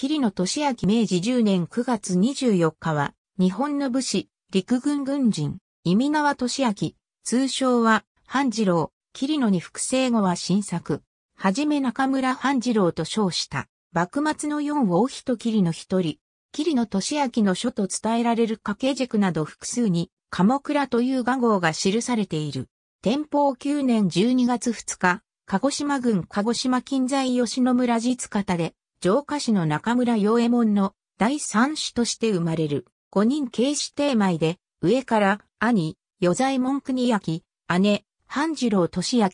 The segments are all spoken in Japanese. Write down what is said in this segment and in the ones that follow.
桐野俊明明治10年9月24日は、日本の武士、陸軍軍人、意味縄俊明、通称は、半次郎、桐野に複製後は新作、はじめ中村半次郎と称した、幕末の四王妃と桐野一人、桐野俊明の書と伝えられる掛け軸など複数に、鴨倉という画号が記されている。天保9年12月2日、鹿児島郡鹿児島近在吉野村実方で、城下市の中村陽右衛門の第三子として生まれる。五人警子。定前で、上から兄、与左衛門国明、姉、半次郎俊明、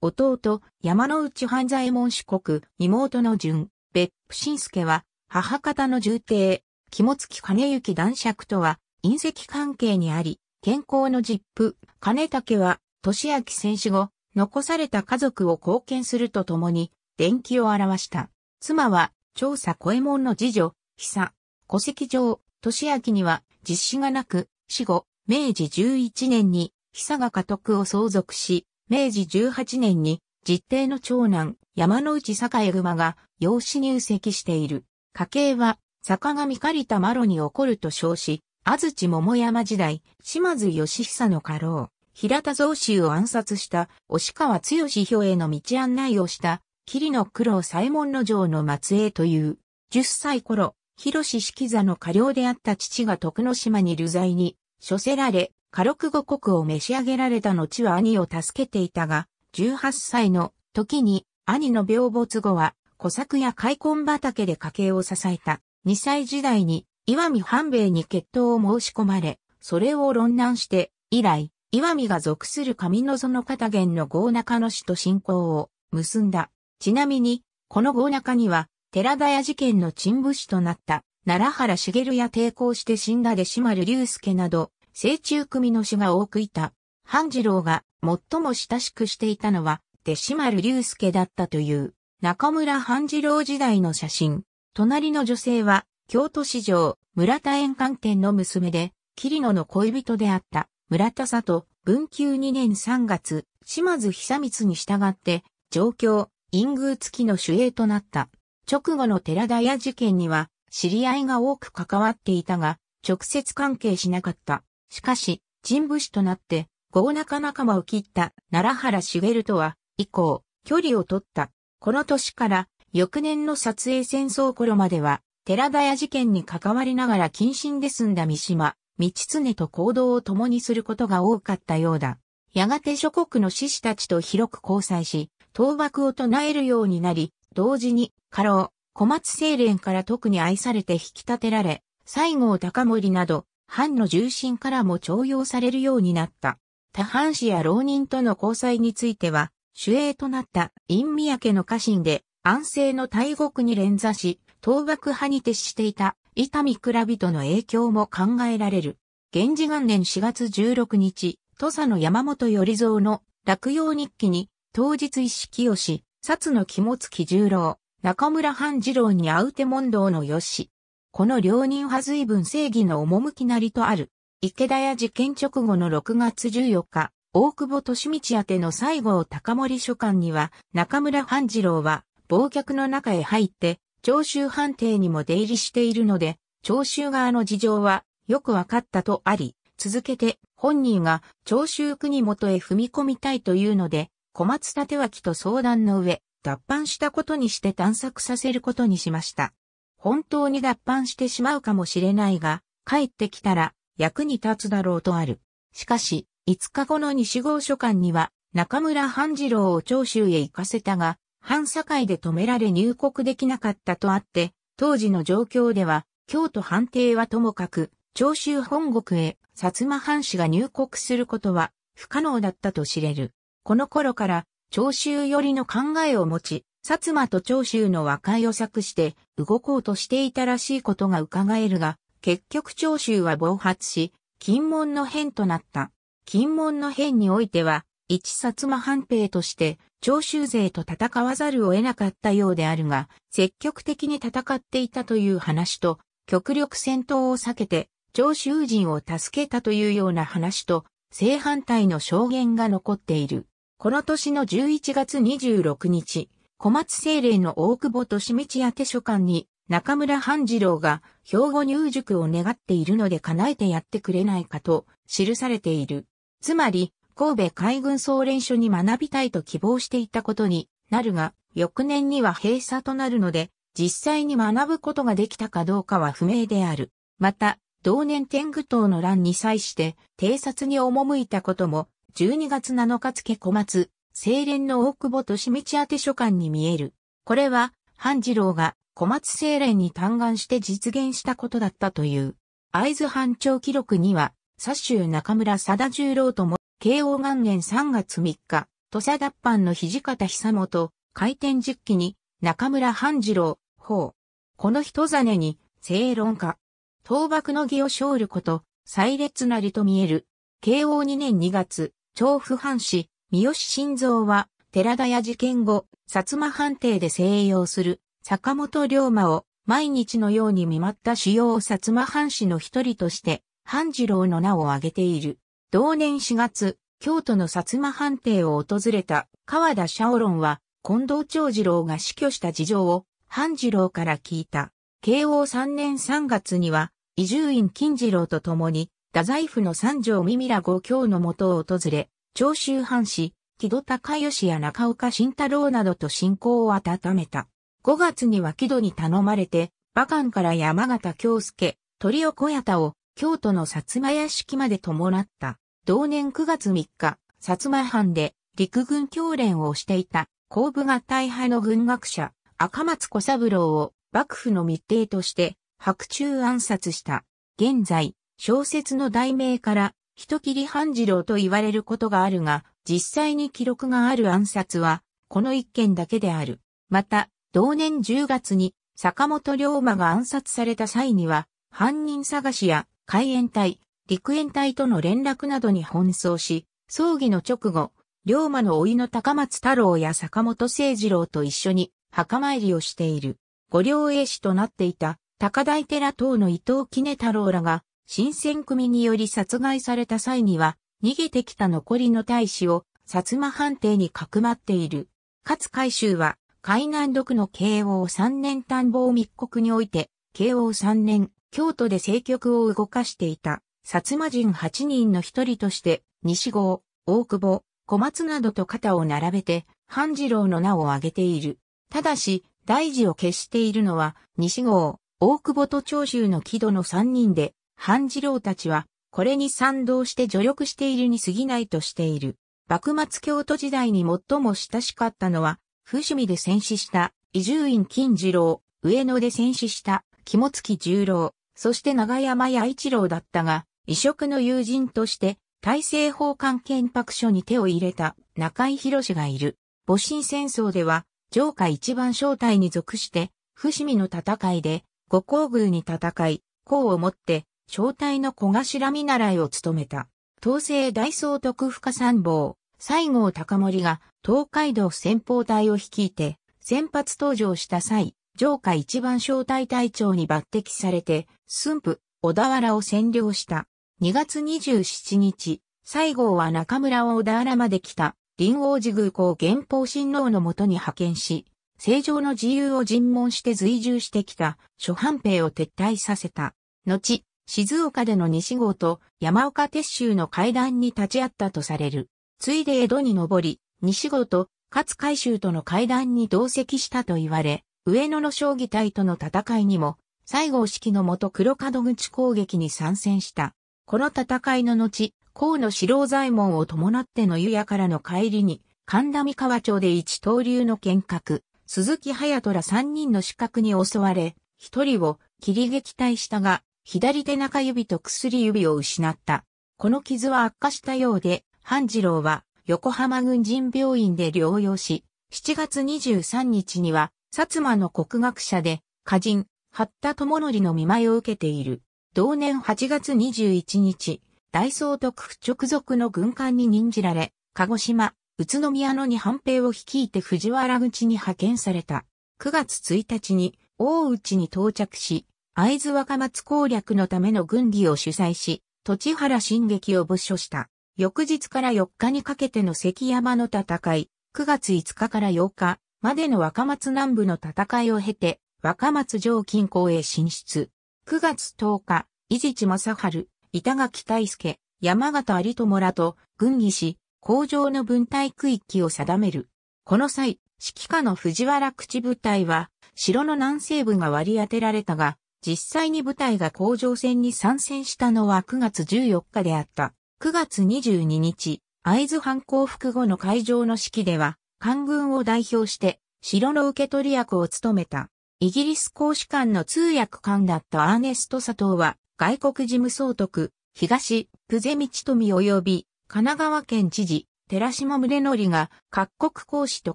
弟、山内半左衛門四国、妹の順、別府新助は、母方の重帝、肝付金行男爵とは、隕石関係にあり、健康の実父、金武は、俊明戦手後、残された家族を貢献するとともに、伝記を表した。妻は、調査小右衛門の次女、久、戸籍上、年明には実施がなく、死後、明治11年に、久が家督を相続し、明治18年に、実定の長男、山内栄熊が、養子入籍している。家系は、坂上狩田麻呂に起こると称し、安土桃山時代、島津義久の家老、平田蔵州を暗殺した、押川剛兵への道案内をした、霧の苦労左衛門の城の末裔という、10歳頃、広志式座の家領であった父が徳之島に流罪に、処せられ、家禄五国を召し上げられた後は兄を助けていたが、18歳の時に兄の病没後は、小作や開墾畑で家計を支えた。2歳時代に、岩見半兵衛に決闘を申し込まれ、それを論難して、以来、岩見が属する上野園方源の豪中の死と信仰を結んだ。ちなみに、この豪中には、寺田屋事件の陳武士となった、奈良原茂や抵抗して死んだ弟子丸隆介など、青中組の死が多くいた。半次郎が最も親しくしていたのは、弟子丸隆介だったという、中村半次郎時代の写真。隣の女性は、京都市場、村田園観店の娘で、桐野の恋人であった、村田里、文久2年3月、島津久光に従って、上京、陰宮付きの守衛となった。直後の寺田屋事件には、知り合いが多く関わっていたが、直接関係しなかった。しかし、人武士となって、豪中仲間を切った奈良原茂とは、以降、距離を取った。この年から、翌年の撮影戦争頃までは、寺田屋事件に関わりながら謹慎で済んだ三島、道常と行動を共にすることが多かったようだ。やがて諸国の志士たちと広く交際し、倒幕を唱えるようになり、同時に、家老、小松清廉から特に愛されて引き立てられ、西郷隆盛など、藩の重臣からも重用されるようになった。他藩士や浪人との交際については、主営となった陰宮家の家臣で、安政の大国に連座し、倒幕派に徹していた伊丹蔵人の影響も考えられる。源氏元年4月16日、土佐の山本頼蔵の落葉日記に、当日石清し、薩の肝月十郎、中村半次郎に会う手問答のよし。この両人は随分正義の趣なりとある。池田屋事件直後の6月14日、大久保利道宛ての西郷隆盛書館には、中村半次郎は、忘却の中へ入って、長州判定にも出入りしているので、長州側の事情は、よくわかったとあり、続けて、本人が長州国元へ踏み込みたいというので、小松立脇と相談の上、脱藩したことにして探索させることにしました。本当に脱藩してしまうかもしれないが、帰ってきたら役に立つだろうとある。しかし、5日後の西郷書館には、中村半次郎を長州へ行かせたが、反境で止められ入国できなかったとあって、当時の状況では、京都判定はともかく、長州本国へ薩摩藩士が入国することは不可能だったと知れる。この頃から長州寄りの考えを持ち、薩摩と長州の和解を策して動こうとしていたらしいことが伺えるが、結局長州は暴発し、金門の変となった。金門の変においては、一薩摩藩兵として長州勢と戦わざるを得なかったようであるが、積極的に戦っていたという話と、極力戦闘を避けて長州人を助けたというような話と、正反対の証言が残っている。この年の11月26日、小松精霊の大久保利道宛書館に中村半次郎が兵庫入塾を願っているので叶えてやってくれないかと記されている。つまり、神戸海軍総連所に学びたいと希望していたことになるが、翌年には閉鎖となるので、実際に学ぶことができたかどうかは不明である。また、同年天狗党の乱に際して、偵察に赴いたことも12月7日付小松、清廉の大久保利道宛書館に見える。これは、半次郎が小松清廉に嘆願して実現したことだったという。会津藩長記録には、佐州中村貞十郎とも、慶応元年3月3日、土佐脱藩の土方久元、開店実記に、中村半次郎、法。この人真に、正論家。倒幕の義を勝ること、最列なりと見える。慶応2年2月、調布藩士、三好晋三は、寺田屋事件後、薩摩藩邸で静養する、坂本龍馬を、毎日のように見舞った主要薩摩藩士の一人として、半次郎の名を挙げている。同年4月、京都の薩摩藩邸を訪れた川田シャオロンは、近藤長次郎が死去した事情を、半次郎から聞いた。慶応3年3月には、伊集院金次郎と共に、太宰府の三条三ら五教のもとを訪れ、長州藩士、木戸孝義や中岡慎太郎などと信仰を温めた。5月には木戸に頼まれて、馬漢から山形京介、鳥尾小屋田を京都の薩摩屋敷まで伴った。同年9月3日、薩摩藩で陸軍教練をしていた後部合体派の軍学者、赤松小三郎を幕府の密偵として白昼暗殺した。現在、小説の題名から人切り半次郎と言われることがあるが、実際に記録がある暗殺は、この一件だけである。また、同年10月に坂本龍馬が暗殺された際には、犯人探しや海援隊、陸援隊との連絡などに奔走し、葬儀の直後、龍馬の甥の高松太郎や坂本清次郎と一緒に墓参りをしている。御両栄師となっていた高台寺等の伊藤杵太郎らが新選組により殺害された際には、逃げてきた残りの大使を、薩摩藩邸にかくまっている。勝海舟は、海南独の慶応三年探訪密告において、慶応三年、京都で政局を動かしていた、薩摩人八人の一人として、西郷、大久保、小松などと肩を並べて、半次郎の名を挙げている。ただし、大事を決しているのは、西郷、大久保と長州の木戸の三人で、半次郎たちは、これに賛同して助力しているに過ぎないとしている。幕末京都時代に最も親しかったのは、伏見で戦死した伊集院金次郎、上野で戦死した肝月十郎、そして長山八一郎だったが、異色の友人として、大政奉還憲白書に手を入れた中井博がいる。戊辰戦争では、城下一番正体に属して、伏見の戦いで、五皇宮に戦い、功をもって、小隊の小頭見習いを務めた。東西大総督深参謀、西郷隆盛が東海道先方隊を率いて、先発登場した際、上下一番小隊隊長に抜擢されて、駿府、小田原を占領した。2月27日、西郷は中村を小田原まで来た、林王寺宮公元宝親王のもとに派遣し、正常の自由を尋問して随従してきた諸藩兵を撤退させた。後、静岡での西郷と山岡鉄州の会談に立ち会ったとされる。ついで江戸に上り、西郷と勝海州との会談に同席したと言われ、上野の将棋隊との戦いにも、西郷式のもと黒門口攻撃に参戦した。この戦いの後、河野四郎左衛門を伴っての湯屋からの帰りに、神田三河町で一刀流の剣客、鈴木隼虎三人の死角に襲われ、一人を切り撃退したが、左手中指と薬指を失った。この傷は悪化したようで、半次郎は横浜軍人病院で療養し、7月23日には、薩摩の国学者で、歌人、八田智則の見舞いを受けている。同年8月21日、大総督府直属の軍艦に任じられ、鹿児島、宇都宮野に反兵を率いて藤原口に派遣された。9月1日に、大内に到着し、会津若松攻略のための軍議を主催し、土地原進撃を没所した。翌日から4日にかけての関山の戦い、9月5日から8日までの若松南部の戦いを経て、若松城近郊へ進出。9月10日、伊地知正春、板垣大介、山形有友らと軍議し、工場の分隊区域を定める。この際、指揮下の藤原口部隊は、城の南西部が割り当てられたが、実際に部隊が甲状戦に参戦したのは9月14日であった。9月22日、会津藩降伏後の会場の式では、官軍を代表して、城の受け取り役を務めた。イギリス公使館の通訳官だったアーネスト佐藤は、外国事務総督、東、プゼミチトミ及び、神奈川県知事、寺島宗則が各国公使と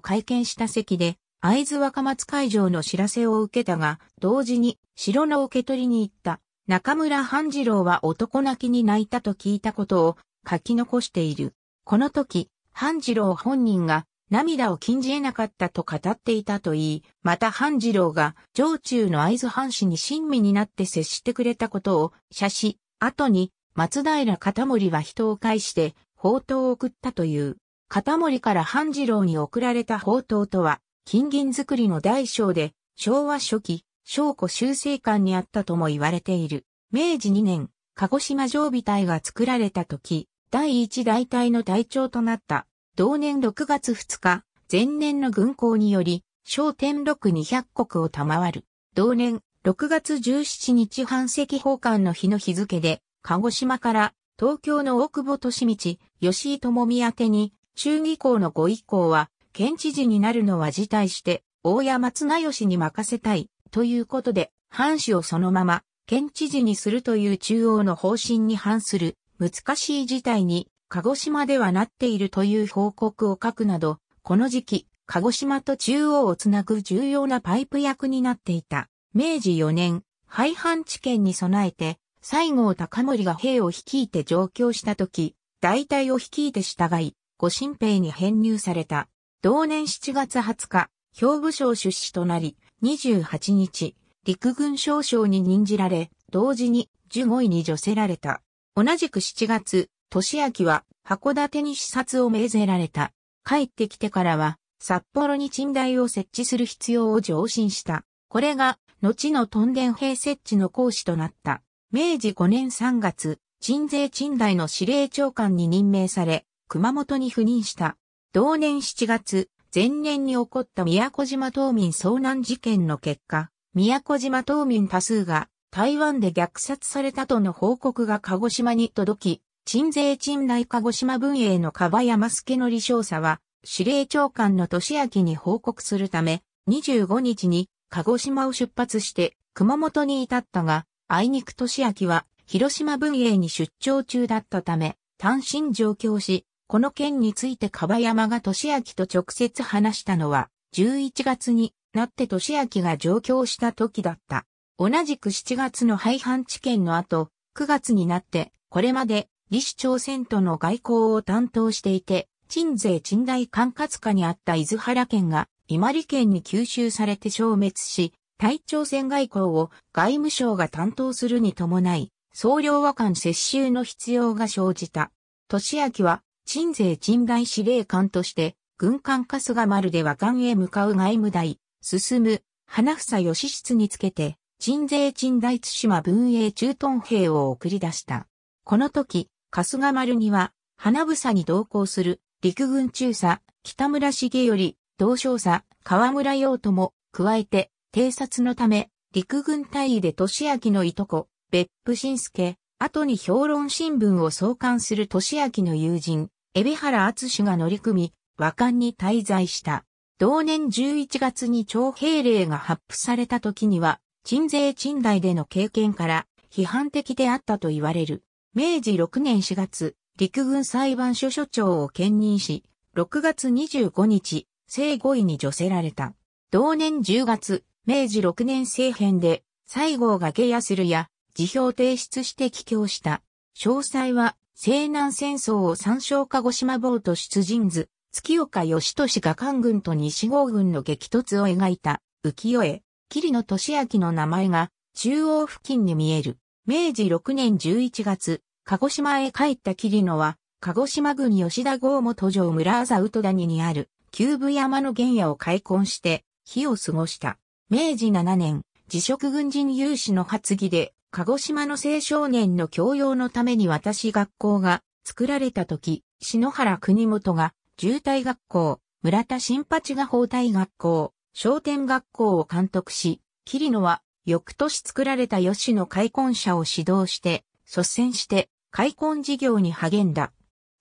会見した席で、会津若松会場の知らせを受けたが、同時に城の受け取りに行った。中村半次郎は男泣きに泣いたと聞いたことを書き残している。この時、半次郎本人が涙を禁じ得なかったと語っていたといい、また半次郎が上中の会津藩士に親身になって接してくれたことを写し、後に松平片森は人を介して宝刀を送ったという。片森から半次郎に送られた宝刀とは、金銀作りの大小で、昭和初期、証拠修正館にあったとも言われている。明治2年、鹿児島常備隊が作られた時、第一大隊の隊長となった。同年6月2日、前年の軍港により、小天禄200国を賜る。同年6月17日半石奉還の日の日付で、鹿児島から東京の大久保利道、吉井智美宛てに、中議校のご一行は、県知事になるのは辞退して、大山綱吉に任せたい、ということで、藩主をそのまま、県知事にするという中央の方針に反する難しい事態に、鹿児島ではなっているという報告を書くなど、この時期、鹿児島と中央をつなぐ重要なパイプ役になっていた。明治4年、廃藩置県に備えて、西郷隆盛が兵を率いて上京した時、大隊を率いて従い、御新兵に編入された。同年7月20日、兵部省出資となり、28日、陸軍少将に任じられ、同時に15位に除せられた。同じく7月、年明は函館に視察を命ぜられた。帰ってきてからは、札幌に賃貸を設置する必要を上申した。これが、後のトンデン兵設置の講師となった。明治5年3月、鎮税鎮台の司令長官に任命され、熊本に赴任した。同年7月、前年に起こった宮古島島民遭難事件の結果、宮古島島民多数が台湾で虐殺されたとの報告が鹿児島に届き、鎮西鎮内鹿児島分営の川山助の則少佐は、司令長官の年明に報告するため、25日に鹿児島を出発して熊本に至ったが、あいにく年明は広島分営に出張中だったため、単身上京し、この件について樺山が俊明と直接話したのは、11月になって俊明が上京した時だった。同じく7月の廃藩置県の後、9月になって、これまで李氏朝鮮との外交を担当していて、鎮西鎮大管轄下にあった伊豆原県が伊万里県に吸収されて消滅し、対朝鮮外交を外務省が担当するに伴い、総領和間接収の必要が生じた。年明は鎮西鎮大司令官として、軍艦春日丸で和艦へ向かう外務大、進む、花房義室につけて、鎮西鎮大津島文英駐屯兵を送り出した。この時、春日丸には、花房に同行する、陸軍中佐、北村重頼、同少佐、河村洋も、加えて、偵察のため、陸軍大尉で俊明のいとこ、別府信介、後に評論新聞を創刊する俊明の友人、海老原敦が乗り組み、和漢に滞在した。同年11月に徴兵令が発布された時には、鎮税鎮代での経験から批判的であったと言われる。明治6年4月、陸軍裁判所所長を兼任し、6月25日、正5位に除せられた。同年10月、明治6年政変で、西郷が下野するや、辞表提出して帰郷した。詳細は西南戦争を参照鹿児島坊と出陣図、月岡義俊が官軍と西郷軍の激突を描いた浮世絵、桐野俊明の名前が中央付近に見える。明治6年11月、鹿児島へ帰った桐野は、鹿児島郡吉田郷元城村麻宇都谷にある、旧部山の原野を開墾して、火を過ごした。明治7年、辞職軍人有志の発議で、鹿児島の青少年の教養のために私学校が作られた時、篠原国元が渋滞学校、村田新八が包帯学校、商店学校を監督し、桐野は翌年作られた吉野開墾者を指導して、率先して開墾事業に励んだ。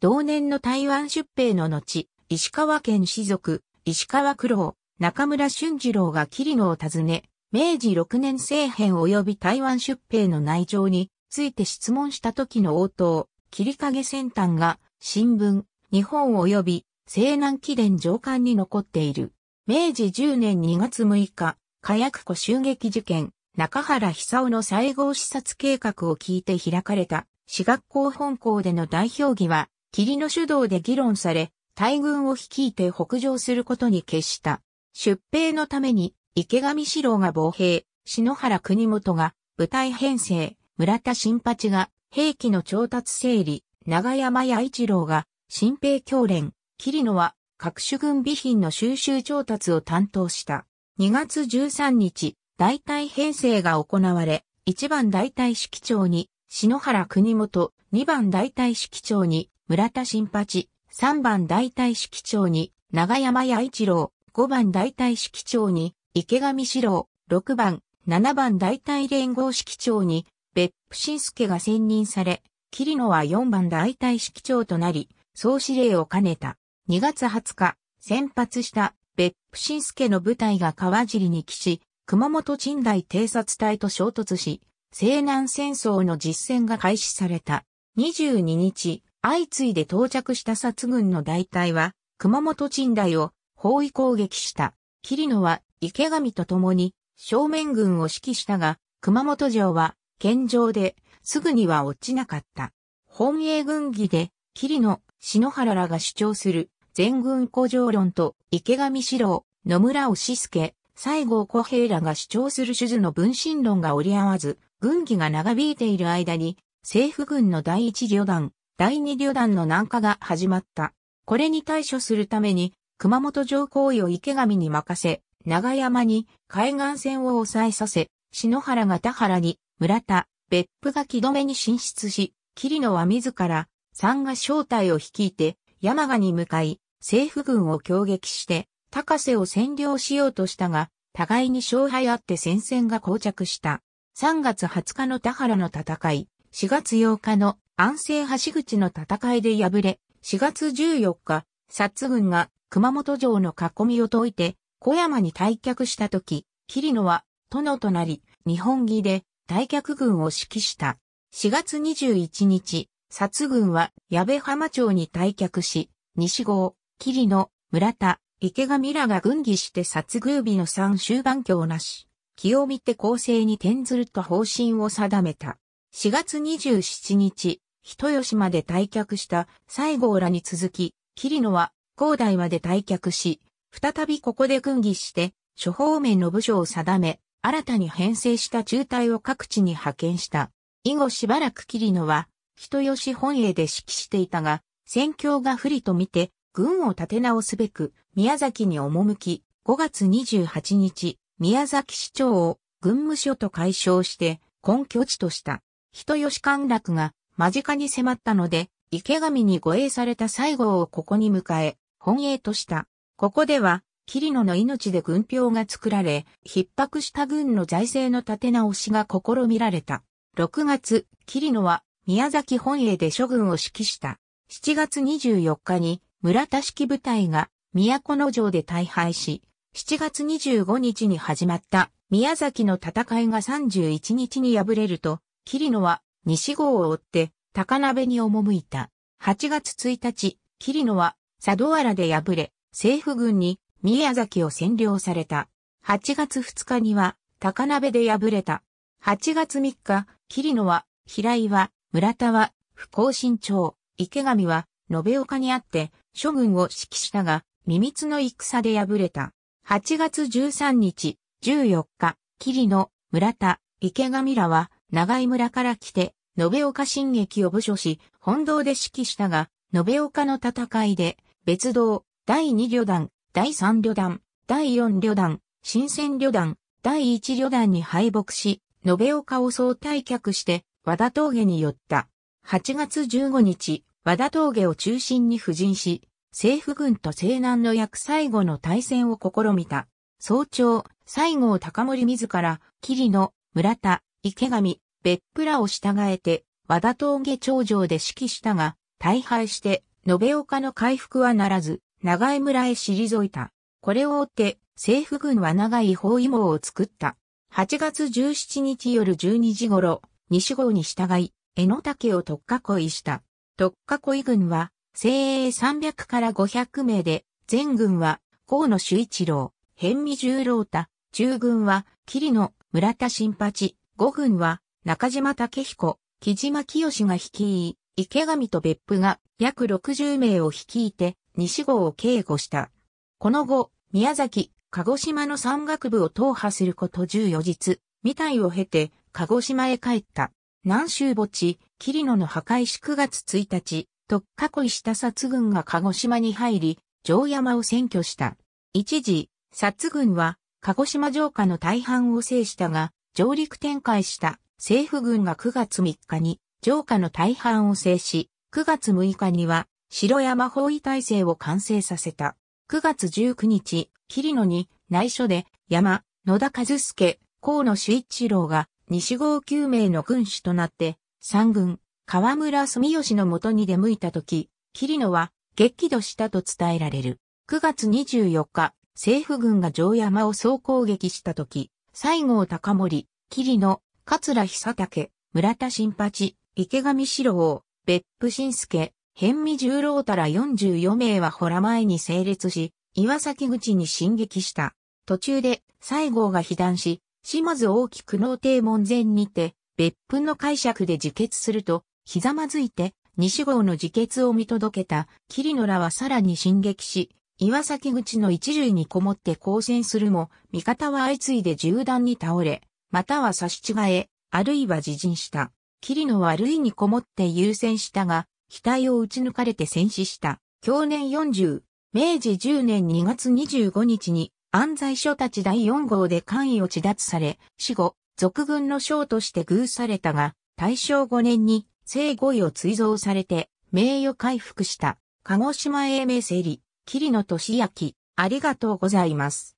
同年の台湾出兵の後、石川県士族、石川九郎、中村俊次郎が桐野を訪ね、明治6年政変及び台湾出兵の内情について質問した時の応答、切影先端が新聞、日本及び西南記伝上官に残っている。明治10年2月6日、火薬庫襲撃事件、中原久夫の再合視察計画を聞いて開かれた、私学校本校での代表議は、霧の主導で議論され、大軍を率いて北上することに決した。出兵のために池上志郎が防兵、篠原国元が部隊編成、村田新八が兵器の調達整理、長山屋一郎が新兵教練、桐野は各種軍備品の収集調達を担当した。2月13日、大隊編成が行われ、1番大隊指揮長に篠原国元、2番大隊指揮長に村田新八、3番大隊指揮長に長山屋一郎、5番大隊指揮長に池上四郎、6番、7番大隊連合式長に、別府新助が選任され、桐野は4番大隊式長となり、総司令を兼ねた。2月20日、先発した別府新助の部隊が川尻に帰し、熊本鎮大偵察隊と衝突し、西南戦争の実戦が開始された。22日、相次いで到着した殺軍の大隊は、熊本鎮大を包囲攻撃した。桐野は池上と共に正面軍を指揮したが、熊本城は県城ですぐには落ちなかった。本営軍議で、桐野、篠原らが主張する全軍古城論と池上四郎、野村押助、西郷小平らが主張する手術の分身論が折り合わず、軍議が長引いている間に、政府軍の第一旅団、第二旅団の南下が始まった。これに対処するために、熊本城行為を池上に任せ、長山に海岸線を抑えさせ、篠原が田原に村田、別府が木止めに進出し、桐野は自ら三が正体を率いて山賀に向かい、政府軍を攻撃して高瀬を占領しようとしたが、互いに勝敗あって戦線が膠着した。3月20日の田原の戦い、4月8日の安政橋口の戦いで敗れ、4月14日、薩軍が熊本城の囲みを解いて、小山に退却した時、桐野は殿となり、日本儀で退却軍を指揮した。4月21日、殺軍は矢部浜町に退却し、西郷、桐野、村田、池上らが軍議して殺宮日の三終盤橋なし、清見て構成に転ずると方針を定めた。4月27日、人吉まで退却した西郷らに続き、桐野は高台まで退却し、再びここで訓議して、諸方面の部署を定め、新たに編成した中隊を各地に派遣した。以後しばらく桐野は、人吉本営で指揮していたが、戦況が不利とみて、軍を立て直すべく、宮崎に赴き、5月28日、宮崎市長を軍務所と解消して、根拠地とした。人吉陥落が間近に迫ったので、池上に護衛された西郷をここに迎え、本営とした。ここでは、桐野の命で軍票が作られ、逼迫した軍の財政の立て直しが試みられた。6月、桐野は宮崎本営で諸軍を指揮した。7月24日に村田式部隊が都の城で大敗し、7月25日に始まった宮崎の戦いが31日に敗れると、桐野は西郷を追って高鍋に赴いた。8月1日、桐野は佐渡原で敗れ、政府軍に宮崎を占領された。8月2日には高鍋で敗れた。8月3日、桐野は、平井は、村田は、不幸新長、池上は、延岡にあって、諸軍を指揮したが、未密の戦で敗れた。8月13日、14日、桐野、村田、池上らは、長井村から来て、延岡進撃を部署し、本堂で指揮したが、延岡の戦いで、別道。第2旅団、第3旅団、第4旅団、新鮮旅団、第1旅団に敗北し、延岡を総退却して、和田峠に寄った。8月15日、和田峠を中心に布陣し、政府軍と西南の約最後の対戦を試みた。早朝、西郷隆盛自ら、桐野、村田、池上、別府らを従えて、和田峠頂上で指揮したが、大敗して、延岡の回復はならず、長江村へ退いた。これを追って、政府軍は長い包囲網を作った。8月17日夜12時頃、西郷に従い、江ノ竹を特化恋した。特化恋軍は、精鋭300から500名で、全軍は、河野修一郎、辺見十郎太、中軍は、桐野、村田新八、五軍は、中島武彦、木島清が率い、池上と別府が約60名を率いて、西郷を警護した。この後、宮崎、鹿児島の山岳部を踏破すること14日、未体を経て、鹿児島へ帰った。南州墓地、桐野の破壊し9月1日、特化恋した殺軍が鹿児島に入り、城山を占拠した。一時、殺軍は、鹿児島城下の大半を制したが、上陸展開した政府軍が9月3日に、城下の大半を制し、9月6日には城山包囲体制を完成させた。9月19日、桐野に内緒で山、野田和助、河野修一郎が西郷救命の軍師となって、三軍、河村住吉の元に出向いたとき、桐野は激怒したと伝えられる。9月24日、政府軍が城山を総攻撃したとき、西郷隆盛、桐野、桂久武、村田新八、池上四郎、別府新介、辺見十郎たら44名はほら前に整列し、岩崎口に進撃した。途中で西郷が被弾し、島津大きく能帝門前にて、別府の解釈で自決すると、ひざまずいて、西郷の自決を見届けた、桐野らはさらに進撃し、岩崎口の一塁にこもって交戦するも、味方は相次いで銃弾に倒れ、または差し違え、あるいは自陣した。桐野は類にこもって優先したが、期待を撃ち抜かれて戦死した。去年40、明治10年2月25日に安西所たち第4号で官位を地脱され、死後、俗軍の将として偶されたが、大正5年に正5位を追贈されて、名誉回復した。鹿児島英明整理、桐野敏明、ありがとうございます。